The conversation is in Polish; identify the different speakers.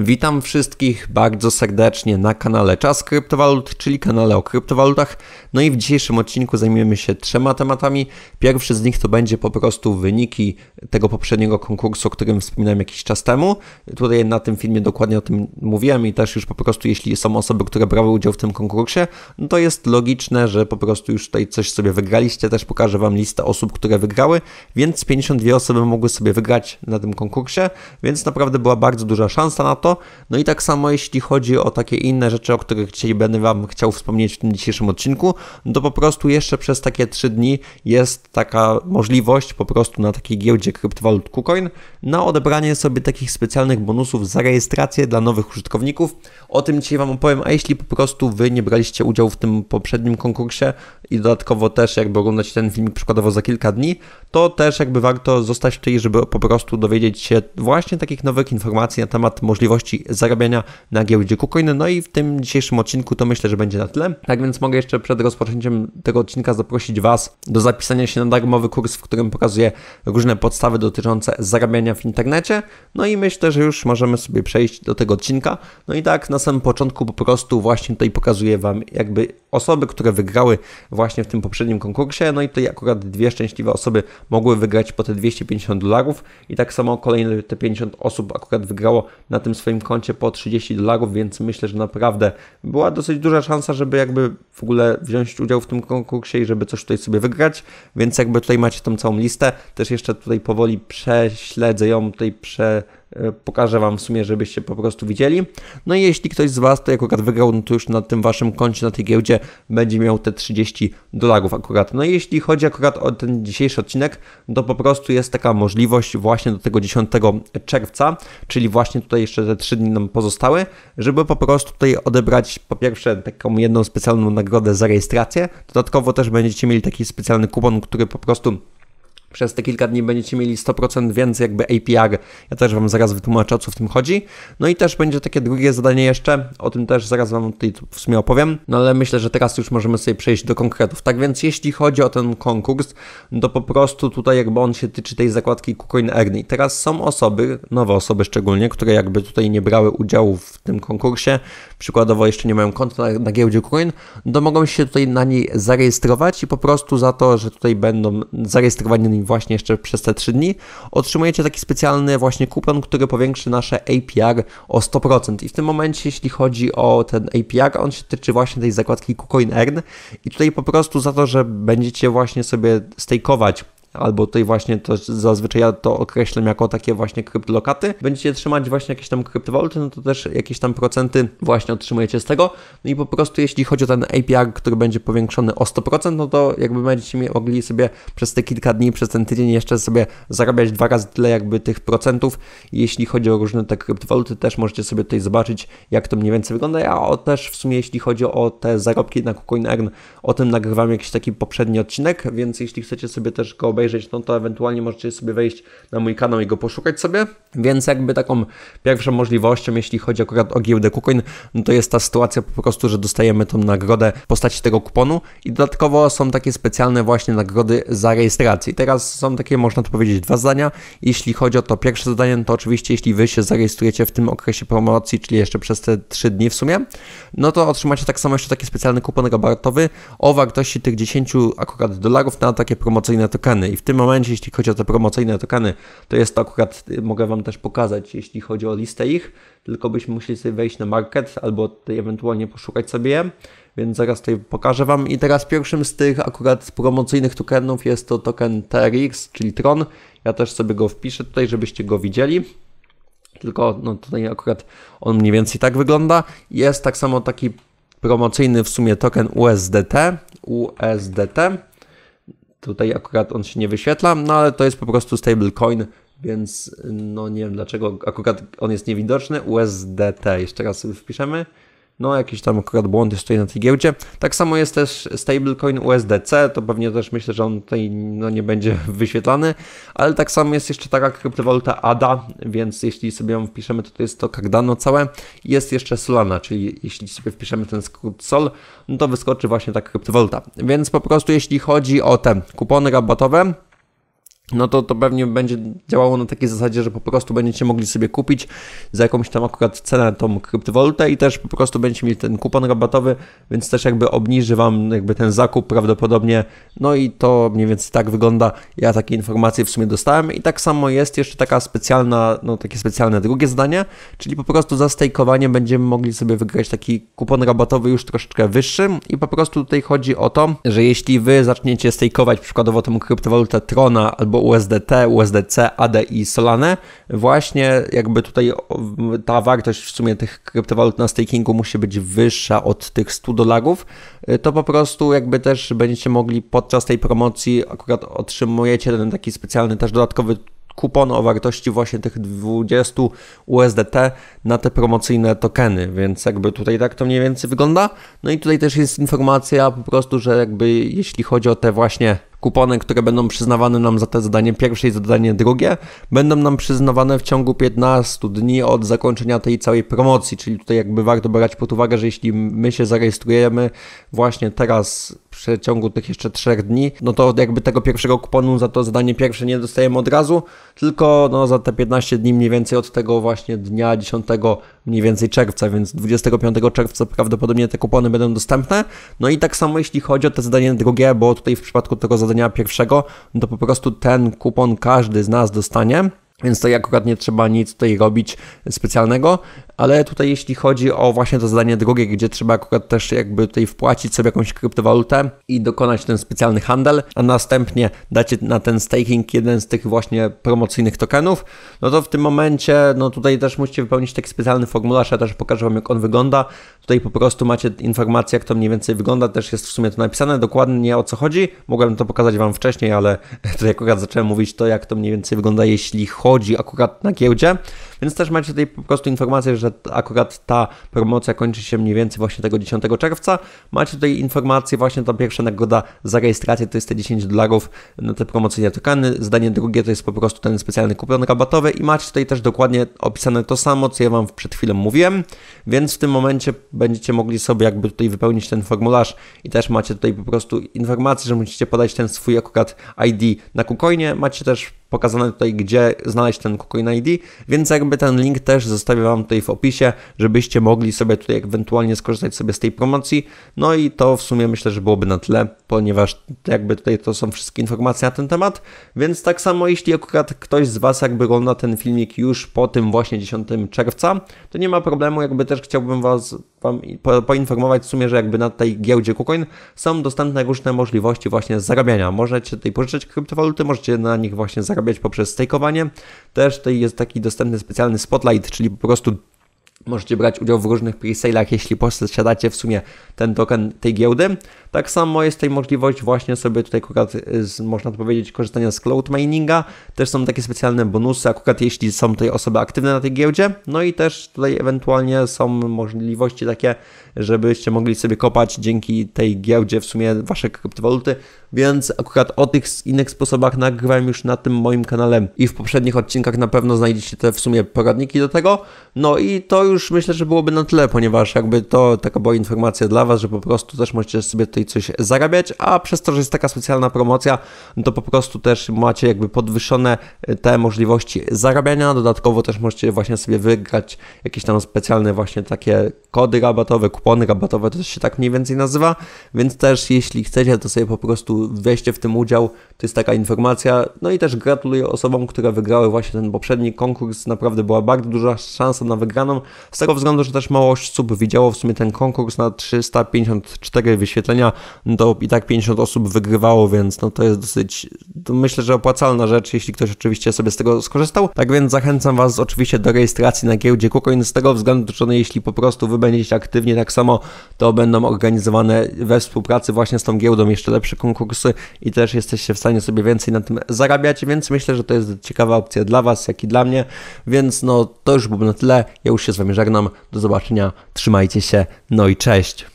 Speaker 1: Witam wszystkich bardzo serdecznie na kanale Czas Kryptowalut, czyli kanale o kryptowalutach. No i w dzisiejszym odcinku zajmiemy się trzema tematami. Pierwszy z nich to będzie po prostu wyniki tego poprzedniego konkursu, o którym wspominałem jakiś czas temu. Tutaj na tym filmie dokładnie o tym mówiłem i też już po prostu jeśli są osoby, które brały udział w tym konkursie, no to jest logiczne, że po prostu już tutaj coś sobie wygraliście. Też pokażę Wam listę osób, które wygrały, więc 52 osoby mogły sobie wygrać na tym konkursie, więc naprawdę była bardzo duża szansa na to, to. No i tak samo jeśli chodzi o takie inne rzeczy, o których dzisiaj będę Wam chciał wspomnieć w tym dzisiejszym odcinku, no to po prostu jeszcze przez takie 3 dni jest taka możliwość po prostu na takiej giełdzie kryptowalut KuCoin na odebranie sobie takich specjalnych bonusów za rejestrację dla nowych użytkowników. O tym dzisiaj Wam opowiem, a jeśli po prostu Wy nie braliście udziału w tym poprzednim konkursie i dodatkowo też jakby oglądać ten filmik przykładowo za kilka dni, to też jakby warto zostać tutaj, żeby po prostu dowiedzieć się właśnie takich nowych informacji na temat możliwości możliwości zarabiania na giełdzie KuCoin. No i w tym dzisiejszym odcinku to myślę, że będzie na tyle. Tak więc mogę jeszcze przed rozpoczęciem tego odcinka zaprosić Was do zapisania się na darmowy kurs, w którym pokazuję różne podstawy dotyczące zarabiania w internecie. No i myślę, że już możemy sobie przejść do tego odcinka. No i tak na samym początku po prostu właśnie tutaj pokazuję Wam jakby osoby, które wygrały właśnie w tym poprzednim konkursie. No i tutaj akurat dwie szczęśliwe osoby mogły wygrać po te 250 dolarów i tak samo kolejne te 50 osób akurat wygrało na tym swoim koncie po 30 dolarów, więc myślę, że naprawdę była dosyć duża szansa, żeby jakby w ogóle wziąć udział w tym konkursie i żeby coś tutaj sobie wygrać, więc jakby tutaj macie tą całą listę, też jeszcze tutaj powoli prześledzę ją, tutaj prze E, pokażę Wam w sumie, żebyście po prostu widzieli. No i jeśli ktoś z Was to jak akurat wygrał, no to już na tym Waszym koncie, na tej giełdzie będzie miał te 30 dolarów akurat. No i jeśli chodzi akurat o ten dzisiejszy odcinek, to po prostu jest taka możliwość właśnie do tego 10 czerwca, czyli właśnie tutaj jeszcze te 3 dni nam pozostały, żeby po prostu tutaj odebrać po pierwsze taką jedną specjalną nagrodę za rejestrację, dodatkowo też będziecie mieli taki specjalny kupon, który po prostu przez te kilka dni będziecie mieli 100% więcej jakby APR. Ja też Wam zaraz wytłumaczę, o co w tym chodzi. No i też będzie takie drugie zadanie jeszcze. O tym też zaraz Wam tutaj w sumie opowiem. No ale myślę, że teraz już możemy sobie przejść do konkretów. Tak więc jeśli chodzi o ten konkurs, no to po prostu tutaj jakby on się tyczy tej zakładki KuCoin Earning. Teraz są osoby, nowe osoby szczególnie, które jakby tutaj nie brały udziału w tym konkursie. Przykładowo jeszcze nie mają konta na, na giełdzie KuCoin. No to mogą się tutaj na niej zarejestrować i po prostu za to, że tutaj będą zarejestrowani nim właśnie jeszcze przez te 3 dni, otrzymujecie taki specjalny właśnie kupon, który powiększy nasze APR o 100%. I w tym momencie, jeśli chodzi o ten APR, on się tyczy właśnie tej zakładki KuCoin Earn i tutaj po prostu za to, że będziecie właśnie sobie stakeować albo tutaj właśnie to zazwyczaj ja to określam jako takie właśnie kryptolokaty, będziecie trzymać właśnie jakieś tam kryptowaluty, no to też jakieś tam procenty właśnie otrzymujecie z tego. No i po prostu jeśli chodzi o ten APR, który będzie powiększony o 100%, no to jakby będziecie mogli sobie przez te kilka dni, przez ten tydzień jeszcze sobie zarabiać dwa razy tyle jakby tych procentów. Jeśli chodzi o różne te kryptowaluty, też możecie sobie tutaj zobaczyć, jak to mniej więcej wygląda. Ja o, też w sumie jeśli chodzi o te zarobki na KuCoinEarn, o tym nagrywam jakiś taki poprzedni odcinek, więc jeśli chcecie sobie też go obejrzeć, obejrzeć, no to ewentualnie możecie sobie wejść na mój kanał i go poszukać sobie. Więc jakby taką pierwszą możliwością, jeśli chodzi akurat o giełdę KuCoin, no to jest ta sytuacja po prostu, że dostajemy tą nagrodę w postaci tego kuponu i dodatkowo są takie specjalne właśnie nagrody za rejestrację. Teraz są takie, można to powiedzieć, dwa zdania. Jeśli chodzi o to pierwsze zadanie, no to oczywiście jeśli Wy się zarejestrujecie w tym okresie promocji, czyli jeszcze przez te 3 dni w sumie, no to otrzymacie tak samo jeszcze taki specjalny kupon rabartowy o wartości tych 10 akurat dolarów na takie promocyjne tokeny. I w tym momencie, jeśli chodzi o te promocyjne tokeny, to jest to akurat, mogę Wam też pokazać, jeśli chodzi o listę ich, tylko byśmy musieli sobie wejść na market albo ewentualnie poszukać sobie je, więc zaraz tutaj pokażę Wam. I teraz pierwszym z tych akurat promocyjnych tokenów jest to token TRX, czyli Tron. Ja też sobie go wpiszę tutaj, żebyście go widzieli tylko no, tutaj akurat on mniej więcej tak wygląda. Jest tak samo taki promocyjny w sumie token USDT, USDT Tutaj akurat on się nie wyświetla, no ale to jest po prostu stablecoin, więc no nie wiem dlaczego akurat on jest niewidoczny. USDT, jeszcze raz sobie wpiszemy no jakiś tam akurat jest tutaj na tej giełdzie. Tak samo jest też stablecoin USDC, to pewnie też myślę, że on tutaj no, nie będzie wyświetlany, ale tak samo jest jeszcze taka kryptowaluta ADA, więc jeśli sobie ją wpiszemy, to, to jest to Cardano całe. Jest jeszcze Solana, czyli jeśli sobie wpiszemy ten skrót SOL, no to wyskoczy właśnie taka kryptowaluta. Więc po prostu jeśli chodzi o te kupony rabatowe, no to to pewnie będzie działało na takiej zasadzie, że po prostu będziecie mogli sobie kupić za jakąś tam akurat cenę tą kryptowalutę i też po prostu będziecie mieli ten kupon rabatowy, więc też jakby obniży Wam jakby ten zakup prawdopodobnie, no i to mniej więcej tak wygląda, ja takie informacje w sumie dostałem i tak samo jest jeszcze taka specjalna, no takie specjalne drugie zdanie, czyli po prostu za stejkowanie będziemy mogli sobie wygrać taki kupon rabatowy już troszeczkę wyższy i po prostu tutaj chodzi o to, że jeśli Wy zaczniecie stejkować przykładowo tą kryptowalutę Trona albo albo USDT, USDC, ADI, Solane. Właśnie jakby tutaj ta wartość w sumie tych kryptowalut na stakingu musi być wyższa od tych 100 dolarów. Y, to po prostu jakby też będziecie mogli podczas tej promocji, akurat otrzymujecie ten taki specjalny też dodatkowy kupon o wartości właśnie tych 20 USDT na te promocyjne tokeny, więc jakby tutaj tak to mniej więcej wygląda. No i tutaj też jest informacja po prostu, że jakby jeśli chodzi o te właśnie kupony, które będą przyznawane nam za te zadanie pierwsze i zadanie drugie, będą nam przyznawane w ciągu 15 dni od zakończenia tej całej promocji, czyli tutaj jakby warto brać pod uwagę, że jeśli my się zarejestrujemy właśnie teraz przeciągu tych jeszcze trzech dni, no to jakby tego pierwszego kuponu za to zadanie pierwsze nie dostajemy od razu, tylko no za te 15 dni mniej więcej od tego właśnie dnia 10 mniej więcej czerwca, więc 25 czerwca prawdopodobnie te kupony będą dostępne. No i tak samo jeśli chodzi o te zadanie drugie, bo tutaj w przypadku tego zadania pierwszego, no to po prostu ten kupon każdy z nas dostanie. Więc tutaj akurat nie trzeba nic tutaj robić specjalnego ale tutaj jeśli chodzi o właśnie to zadanie drugie, gdzie trzeba akurat też jakby tutaj wpłacić sobie jakąś kryptowalutę i dokonać ten specjalny handel, a następnie dacie na ten staking jeden z tych właśnie promocyjnych tokenów, no to w tym momencie, no tutaj też musicie wypełnić taki specjalny formularz, ja też pokażę Wam jak on wygląda. Tutaj po prostu macie informację, jak to mniej więcej wygląda, też jest w sumie to napisane, dokładnie o co chodzi. Mogłem to pokazać Wam wcześniej, ale tutaj akurat zacząłem mówić to, jak to mniej więcej wygląda, jeśli chodzi akurat na giełdzie. Więc też macie tutaj po prostu informację, że że akurat ta promocja kończy się mniej więcej właśnie tego 10 czerwca. Macie tutaj informację, właśnie ta pierwsza nagroda za rejestrację to jest te 10 dolarów na te promocyjne tokeny. Zdanie drugie to jest po prostu ten specjalny kupon rabatowy i macie tutaj też dokładnie opisane to samo, co ja Wam przed chwilą mówiłem, więc w tym momencie będziecie mogli sobie jakby tutaj wypełnić ten formularz i też macie tutaj po prostu informację, że musicie podać ten swój akurat ID na KuCoinie. Macie też pokazane tutaj, gdzie znaleźć ten Cocoin ID, więc jakby ten link też zostawię Wam tutaj w opisie, żebyście mogli sobie tutaj ewentualnie skorzystać sobie z tej promocji. No i to w sumie myślę, że byłoby na tyle ponieważ jakby tutaj to są wszystkie informacje na ten temat, więc tak samo jeśli akurat ktoś z Was jakby ogląda ten filmik już po tym właśnie 10 czerwca, to nie ma problemu, jakby też chciałbym Was wam poinformować w sumie, że jakby na tej giełdzie KuCoin są dostępne różne możliwości właśnie zarabiania. Możecie tutaj pożyczyć kryptowaluty, możecie na nich właśnie zarabiać poprzez stakeowanie. Też tutaj jest taki dostępny specjalny spotlight, czyli po prostu Możecie brać udział w różnych pre-sale'ach, jeśli posiadacie w sumie ten token tej giełdy. Tak samo jest tutaj możliwość właśnie sobie tutaj akurat, y, z, można to powiedzieć, korzystania z cloud mininga. Też są takie specjalne bonusy, akurat jeśli są tutaj osoby aktywne na tej giełdzie. No i też tutaj ewentualnie są możliwości takie, żebyście mogli sobie kopać dzięki tej giełdzie w sumie wasze kryptowaluty więc akurat o tych innych sposobach nagrywałem już na tym moim kanale i w poprzednich odcinkach na pewno znajdziecie te w sumie poradniki do tego. No i to już myślę, że byłoby na tyle, ponieważ jakby to taka była informacja dla Was, że po prostu też możecie sobie tutaj coś zarabiać, a przez to, że jest taka specjalna promocja, to po prostu też macie jakby podwyższone e, te możliwości zarabiania. Dodatkowo też możecie właśnie sobie wygrać jakieś tam specjalne właśnie takie kody rabatowe, kupony rabatowe, to się tak mniej więcej nazywa, więc też jeśli chcecie, to sobie po prostu weźcie w tym udział, to jest taka informacja. No i też gratuluję osobom, które wygrały właśnie ten poprzedni konkurs. Naprawdę była bardzo duża szansa na wygraną, z tego względu, że też mało osób widziało w sumie ten konkurs na 354 wyświetlenia, to no i tak 50 osób wygrywało, więc no to jest dosyć, to myślę, że opłacalna rzecz, jeśli ktoś oczywiście sobie z tego skorzystał. Tak więc zachęcam Was oczywiście do rejestracji na giełdzie KuCoin z tego względu, że no, jeśli po prostu Wy będziecie aktywnie tak samo, to będą organizowane we współpracy właśnie z tą giełdą jeszcze lepsze konkursy i też jesteście w stanie sobie więcej na tym zarabiać, więc myślę, że to jest ciekawa opcja dla Was, jak i dla mnie, więc no to już byłoby na tyle, ja już się z Wami żegnam, do zobaczenia, trzymajcie się, no i cześć!